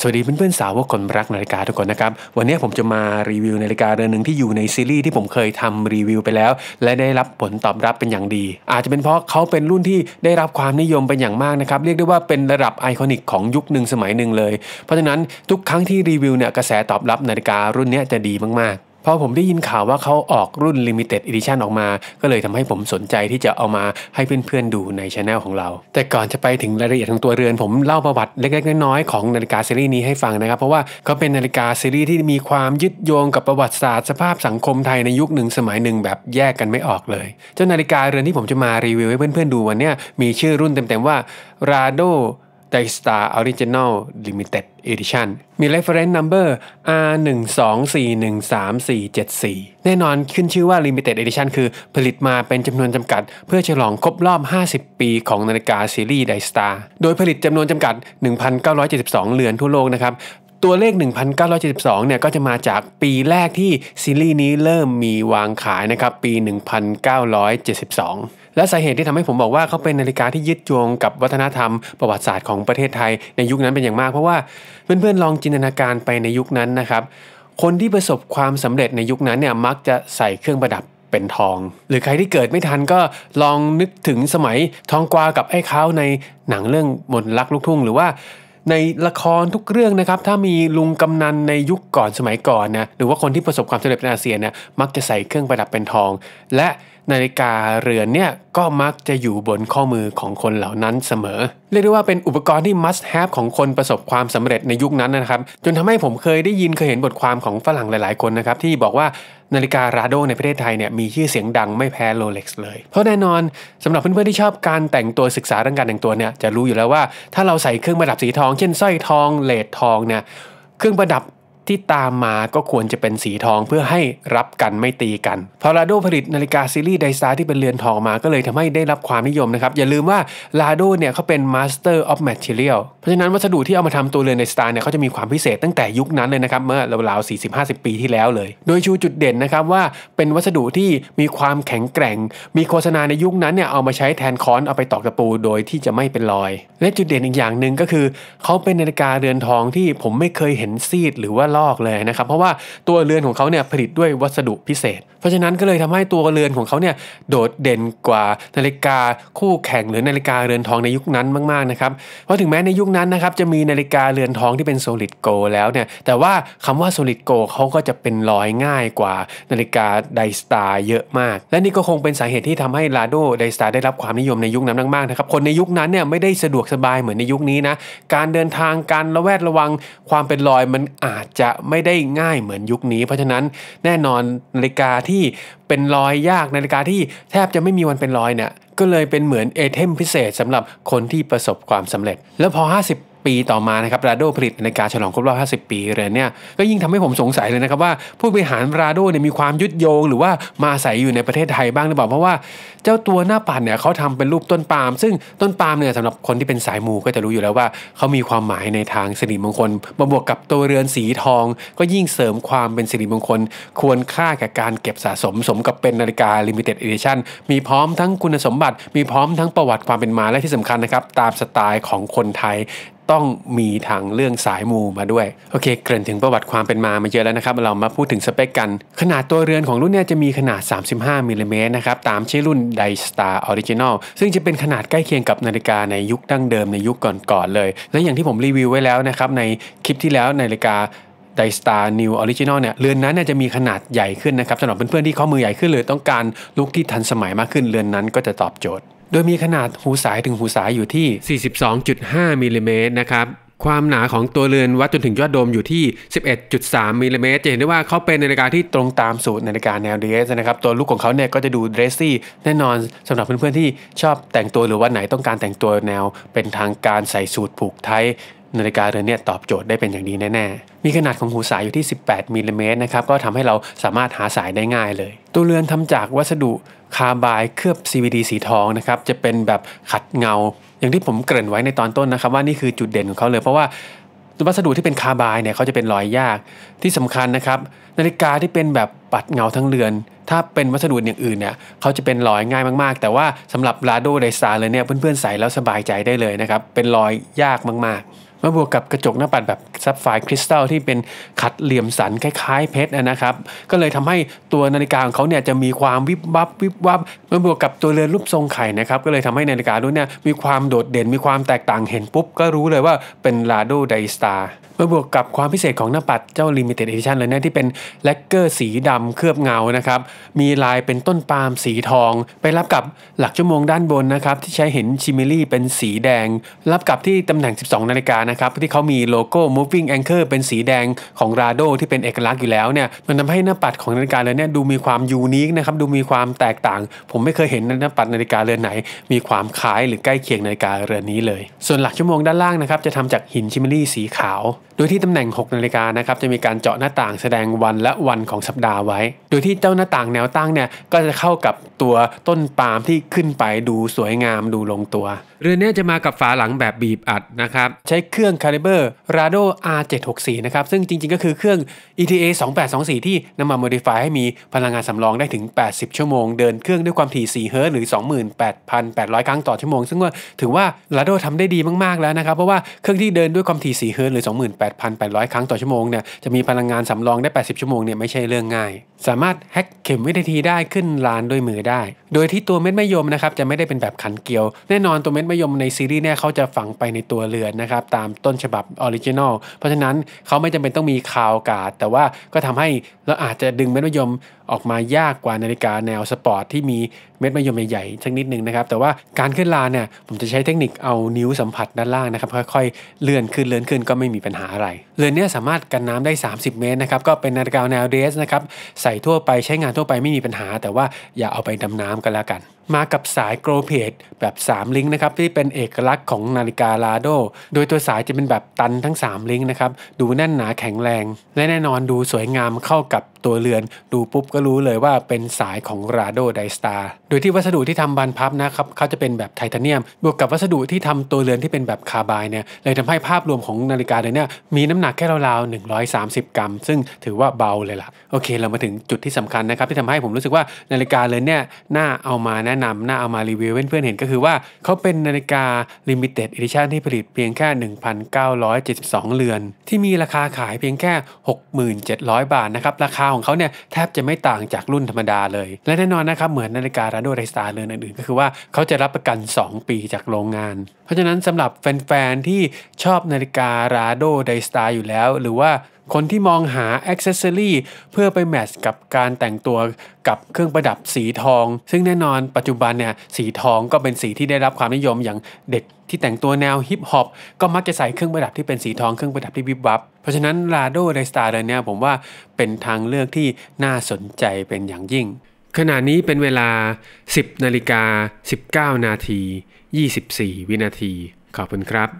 สวัสดีเพื่อนๆสาวกคนรักนาฬิกาทุกคนนะครับวันนี้ผมจะมารีวิวนาฬิกาเรือนหนึ่งที่อยู่ในซีรีส์ที่ผมเคยทำรีวิวไปแล้ว และได้รับผลตอบรับเป็นอย่างดี อาจจะเป็นเพราะเขาเป็นรุ่นที่ได้รับความนิยมเป็นอย่างมากนะครับเรียกได้ว่าเป็นระดับไอคอนิกของยุคหนึ่งสมัยหนึ่งเลยเพราะฉะนั้น ทุกครั้งที่รีวิวเนี่ยกระแสตอบรับนาฬิการุ่นนี้จะดีมากพอผมได้ยินข่าวว่าเขาออกรุ่น Limited Edition ออกมา ก็เลยทำให้ผมสนใจที่จะเอามาให้เพื่อนๆดูในช anel ของเรา แต่ก่อนจะไปถึงรายละเอียดของตัวเรือนผมเล่าประวัติเล็กๆน้อยๆของนาฬิกาซีรีส์นี้ให้ฟังนะครับ เพราะว่าเขาเป็นนาฬิกาซีรีส์ที่มีความยึดโยงกับประวัติศาสตร์สภาพสังคมไทยในยุคหนึ่งสมัยหนึ่งแบบแยกกันไม่ออกเลยเจ้านาฬิกาเรือนที่ผมจะมารีวิวให้เพื่อนๆดูวันนี้มีชื่อรุ่นเต็มๆว่า Rado d ตา s t a r Original Limited Edition มี reference number R1241347 แน่นอนขึ้นชื่อว่า Limited Edition คือผลิตมาเป็นจำนวนจำกัด เพื่อฉลองครบรอบ 50 ปีของนาฬิกาซีรีส์ d a สตาร์โดยผลิตจำนวนจำกัด 1,972เรือนทั่วโลกนะครับตัวเลข 1972เนี่ยก็จะมาจากปีแรกที่ซีรีส์นี้เริ่มมีวางขายนะครับปี 1972และสาเหตุที่ทำให้ผมบอกว่าเขาเป็นนาฬิกาที่ยึดโยงกับวัฒนธรรมประวัติศาสตร์ของประเทศไทยในยุคนั้นเป็นอย่างมาก เพราะว่าเพื่อนๆลองจินตนาการไปในยุคนั้นนะครับ คนที่ประสบความสำเร็จในยุคนั้นเนี่ยมักจะใส่เครื่องประดับเป็นทอง หรือใครที่เกิดไม่ทันก็ลองนึกถึงสมัยทองกวากับไอ้เขาในหนังเรื่องมนรักลูกทุ่งหรือว่าในละครทุกเรื่องนะครับถ้ามีลุงกำนันในยุคก่อนสมัยก่อนนะหรือว่าคนที่ประสบความสำเร็จในอาเซียนเนี่ยมักจะใส่เครื่องประดับเป็นทอง และนาฬิกาเรือนเนี่ยก็มักจะอยู่บนข้อมือของคนเหล่านั้นเสมอ เรียกได้ว่าเป็นอุปกรณ์ที่ must have ของคนประสบความสำเร็จในยุคนั้นนะครับ จนทำให้ผมเคยได้ยินเคยเห็นบทความของฝรั่งหลายๆคนนะครับ ที่บอกว่านาฬิการาโดในประเทศไทยเนี่ยมีชื่อเสียงดังไม่แพ้โรเล็กซ์เลย เพราะแน่นอน สำหรับเพื่อนๆที่ชอบการแต่งตัวศึกษาเรื่องการแต่งตัวเนี่ยจะรู้อยู่แล้วว่าถ้าเราใส่เครื่องประดับสีทอง เช่นสร้อยทองเลดทองเนี่ยเครื่องประดับที่ตามมาก็ควรจะเป็นสีทองเพื่อให้รับกันไม่ตีกัน พอลาโดผลิตนาฬิกาซีรีส์ไดซ่าที่เป็นเรือนทองมาก็เลยทำให้ได้รับความนิยมนะครับ อย่าลืมว่าลาโดเนี่ยเขาเป็น m a s t e ออ f Material เพราะฉะนั้นวัสดุที่เอามาทำตัวเรือนไดซ่าเนี่ยเขาจะมีความพิเศษตั้งแต่ยุคนั้นเลยนะครับ เมื่อราวๆสสี่ิบห้าสิบปีที่แล้วเลย โดยชูจุดเด่นนะครับว่าเป็นวัสดุที่มีความแข็งแกร่ง มีโฆษณาในยุคนั้นเนี่ยเอามาใช้แทนค้อนเอาไปตอกตะปูโดยที่จะไม่เป็นรอย และจุดเด่นอีกอย่างหนึ่งก็คือเขาเป็นนาฬิกาเรือนทองที่ผมไม่เคยเห็นซีด หรือว่าลลอกเลยนะครับเพราะว่าตัวเรือนของเขาเนี่ยผลิตด้วยวัสดุพิเศษเพราะฉะนั้นก็เลยทำให้ตัวเรือนของเขาเนี่ยโดดเด่นกว่านาฬิกาคู่แข่งหรือนาฬิกาเรือนทองในยุคนั้นมากๆนะครับเพราะถึงแม้ในยุคนั้นนะครับจะมีนาฬิกาเรือนทองที่เป็นโซลิดโกแล้วเนี่ยแต่ว่าคำว่าโซลิดโกเขาก็จะเป็นลอยง่ายกว่านาฬิกาไดสตาร์เยอะมากและนี่ก็คงเป็นสาเหตุที่ทำให้ลาโดไดสตาร์ได้รับความนิยมในยุคนั้นมากๆนะครับคนในยุคนั้นเนี่ยไม่ได้สะดวกสบายเหมือนในยุคนี้นะการเดินทางการระแวดระวังความเป็นลอยมันอาจจะไม่ได้ง่ายเหมือนยุคนี้เพราะฉะนั้นแน่นอนนาฬิกาที่เป็นรอยยากนาฬิกาที่แทบจะไม่มีวันเป็นรอยเนี่ยก็เลยเป็นเหมือนเอเทมพิเศษสำหรับคนที่ประสบความสำเร็จ แล้วพอ 50ปีต่อมานะครับราโดผลิตนาฬิกาฉลองครบรอบ 50 ปีเลยเนี่ยก็ยิ่งทำให้ผมสงสัยเลยนะครับว่าผู้บริหารราโดเนี่ยมีความยึดโยงหรือว่ามาอาศัยอยู่ในประเทศไทยบ้างหรือเปล่าเพราะว่าเจ้าตัวหน้าปัดเนี่ยเขาทำเป็นรูปต้นปาล์มซึ่งต้นปาล์มเนี่ยสำหรับคนที่เป็นสายมูก็จะรู้อยู่แล้วว่า เขามีความหมายในทางสิริมงคลมาบวกกับตัวเรือนสีทอง ก็ยิ่งเสริมความเป็นสิริมงคล ควรค่ากับการเก็บสะสมสมกับเป็นนาฬิกาลิมิเต็ดเอดชันมีพร้อมทั้งคุณสมบัติมีพร้อมทั้งประวัติความเป็นมาและที่สำคัญนะครับตามสไตล์ของคนไทยต้องมีทางเรื่องสายมูมาด้วย โอเค เกริ่นถึงประวัติความเป็นมามาเยอะแล้วนะครับ เรามาพูดถึงสเปคกัน ขนาดตัวเรือนของรุ่นนี้จะมีขนาด 35 มิลลิเมตรนะครับตามชื่อรุ่น d ต s t a r Original ซึ่งจะเป็นขนาดใกล้เคียงกับนาฬิกาในยุคดั้งเดิมในยุคก่อนๆเลย และอย่างที่ผมรีวิวไว้แล้วนะครับในคลิปที่แล้วนาฬิกาไดสตาร์นิวออริจินอลเนี่ยเรือนนั้นจะมีขนาดใหญ่ขึ้นนะครับสำหรับเพื่อนๆที่ข้อมือใหญ่ขึ้นเลยต้องการลุกที่ทันสมัยมากขึ้นเรือนนั้นก็จะตอบโจทย์โดยมีขนาดหูสายถึงหูสายอยู่ที่ 42.5มิลลิเมตรนะครับ ความหนาของตัวเรือนวัดจนถึงยอดโดมอยู่ที่ 11.3มิลลิเมตรจะเห็นได้ว่าเขาเป็นนาฬิกาที่ตรงตามสูตรนาฬิกาแนวเดรสนะครับ ตัวลุกของเขาเนี่ยก็จะดูเดรสซี่แน่นอนสำหรับเพื่อนๆที่ชอบแต่งตัวหรือว่าไหนต้องการแต่งตัวแนวเป็นทางการใส่สูตรผูกไทยนาฬิกาเรือนนี้ตอบโจทย์ได้เป็นอย่างดีแน่ๆ มีขนาดของหูสายอยู่ที่ 18มิลลิเมตรนะครับ ก็ทำให้เราสามารถหาสายได้ง่ายเลย ตัวเรือนทำจากวัสดุคาร์บายเคลือบ CVD สีทองนะครับ จะเป็นแบบขัดเงา อย่างที่ผมเกริ่นไว้ในตอนต้นนะครับ ว่านี่คือจุดเด่นของเขาเลย เพราะว่าวัสดุที่เป็นคาร์บายเนี่ยเขาจะเป็นรอยยาก ที่สำคัญนะครับ นาฬิกาที่เป็นแบบปัดเงาทั้งเรือน ถ้าเป็นวัสดุอย่างอื่นเนี่ยเขาจะเป็นรอยง่ายมากๆ แต่ว่าสำหรับลาโดไดซาเลยเนี่ยเพื่อนๆใส่แล้วสบายใจได้เลยนะครับ เป็นรอยยากมากๆมาบวกกับกระจกหน้าปัดแบบซับไฟคริสตัลที่เป็นขัดเหลี่ยมสันคล้าย ๆ เพชรนะครับ ก็เลยทำให้ตัวนาฬิกาของเขาเนี่ยจะมีความวิบวับวิบวับมาบวกกับตัวเรือนรูปทรงไข่นะครับก็เลยทำให้นาฬิการุ่นเนี่ยมีความโดดเด่นมีความแตกต่างเห็นปุ๊บ ก็รู้เลยว่าเป็นลาโดไดสตาร์มื่อบวกกับความพิเศษของหน้าปัดเจ้า Limited Edition เลยนะที่เป็นแลกเกอร์สีดำเคลือบเงานะครับมีลายเป็นต้นปาล์มสีทอง ไปรับกับหลักชั่วโมงด้านบนนะครับที่ใช้เห็นชิมิลี่เป็นสีแดง รับกับที่ตำแหน่ง 12 นาฬิกานะครับที่เขามีโลโก้ Moving Anchor เป็นสีแดงของราโดที่เป็นเอกลักษณ์อยู่แล้วเนี่ยมันทำให้หน้าปัดของนาฬิกาเรือนเนี่ยดูมีความยูนิคนะครับดูมีความแตกต่าง ผมไม่เคยเห็นหน้าปัดนาฬิกาเรือนไหน มีความคล้ายหรือใกล้เคียงนาฬิกาเรือนนี้เลย ส่วนหลักชั่วโมงด้านล่างนะครับจะทำจากหินชิมิลี่สีขาวโดยที่ตำแหน่ง 6 นาฬิกานะครับ จะมีการเจาะหน้าต่างแสดงวันและวันของสัปดาห์ไว้ โดยที่เจ้าหน้าต่างแนวตั้งเนี่ยก็จะเข้ากับตัวต้นปาล์มที่ขึ้นไปดูสวยงามดูลงตัว เรือนนี้จะมากับฝาหลังแบบบีบอัดนะครับ ใช้เครื่องคาลิเบอร์ Rado R764 นะครับซึ่งจริงๆก็คือเครื่อง ETA 2824 ที่นำมาโมดิฟายให้มีพลังงานสำรองได้ถึง 80 ชั่วโมง เดินเครื่องด้วยความถี่ 4 เฮิร์ตหรือ 28,800 ครั้งต่อชั่วโมง ซึ่งว่าถือว่า Rado ทำได้ดีมาก ๆแล้วนะครับ เพราะว่าเครื่องที่เดินด้วยความถี่4เฮิร์ตหรือ28 8,800 ครั้งต่อชั่วโมงเนี่ยจะมีพลังงานสำรองได้ 80 ชั่วโมงเนี่ยไม่ใช่เรื่องง่าย สามารถแฮ็กเข็มวิธีได้ขึ้นลานด้วยมือได้ โดยที่ตัวเม็ดมะยมนะครับจะไม่ได้เป็นแบบขันเกลียวแน่นอนตัวเม็ดมะยมในซีรีส์เนี่ยเขาจะฝังไปในตัวเรือนนะครับตามต้นฉบับออริจินอล เพราะฉะนั้นเขาไม่จำเป็นต้องมีคาวกาด แต่ว่าก็ทำให้เราอาจจะดึงเม็ดมะยมออกมายากกว่านาฬิกาแนวสปอร์ตที่มีเม็ดมะยมใหญ่ๆสักนิดนึงนะครับแต่ว่าการขึ้นลานเนี่ยผมจะใช้เทคนิคเอานิ้วสัมผัสด้านล่างนะครับค่อยๆเลื่อนขึ้นเลื่อนขึ้นก็ไม่มีปัญหาอะไร เรือนนี้สามารถกันน้ำได้ 30 เมตรนะครับก็เป็นนาฬิกาแนวเดสนะครับใส่ทั่วไปใช้งานทั่วไปไม่มีปัญหา แต่ว่าอย่าเอาไปดำน้ำกันแล้วกันมากับสายโกลเพดแบบ 3 ลิงก์นะครับที่เป็นเอกลักษณ์ของนาฬิกาลาโดโดยตัวสายจะเป็นแบบตันทั้ง 3 ลิงก์นะครับดูแน่นหนาแข็งแรง และแน่นอนดูสวยงามเข้ากับตัวเรือน ดูปุ๊บก็รู้เลยว่าเป็นสายของราโดไดสตาร์โดยที่วัสดุที่ทำบานพับนะครับเขาจะเป็นแบบไทเทเนียม บวกกับวัสดุที่ทำตัวเรือนที่เป็นแบบคาร์บายเนี่ยเลยทำให้ภาพรวมของนาฬิกาเรืนเนี่ยมีน้ำหนักแค่ราวๆ130 กรัม ซึ่งถือว่าเบาเลยล่ะโอเค เรามาถึงจุดที่สำคัญนะครับที่ทำให้ผมรู้สึกว่านาฬิกาเรยนเนี่ยน่าเอามาแนะนำน่าเอามารีวิวเพื่อนๆเห็นก็คือว่าเขาเป็นนาฬิกา Limited Edition ที่ผลิตเพียงแค่ 1,972 เรือน ที่มีราคาขายเพียงแค่ 6,700 บาท นะครับ ราคาของเขาเนี่ยแทบจะไม่ต่างจากรุ่นธรรมดาเลย และแน่นอนนะครับเหมือนนาฬิการาโดไดสตาร์เรือนอื่นๆ ก็คือว่าเขาจะรับประกัน 2 ปีจากโรงงาน เพราะฉะนั้นสำหรับแฟน ๆ ที่ชอบนาฬิการาโดไดสตาร์อยู่แล้วหรือว่าคนที่มองหาอ็อกเซ o ซ y ี่เพื่อไปแมทช์กับการแต่งตัวกับเครื่องประดับสีทอง ซึ่งแน่นอนปัจจุบันเนี่ยสีทองก็เป็นสีที่ได้รับความนิยมอย่างเด็กที่แต่งตัวแนวฮิปฮอปก็มักจะใส่เครื่องประดับที่เป็นสีทองเครื่องประดับที่วิบวับเพราะฉะนั้นลาโดไรสตาร์เนี่ยผมว่าเป็นทางเลือกที่น่าสนใจเป็นอย่างยิ่งขณะนี้เป็นเวลา 10นาฬิกา19นาที24 วินาทีขอบคุณครับ